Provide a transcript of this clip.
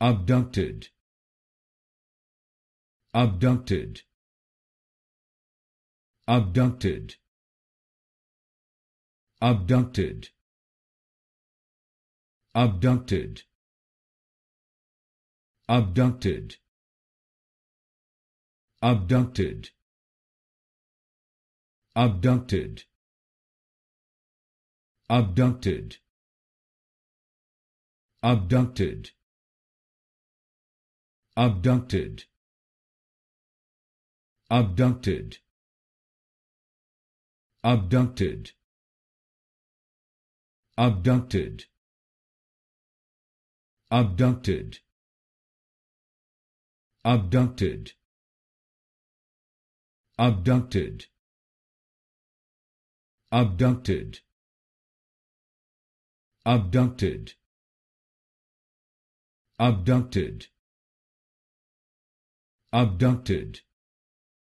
abducted abducted abducted abducted abducted abducted abducted abducted abducted abducted abducted abducted abducted abducted abducted abducted abducted abducted abducted abducted abducted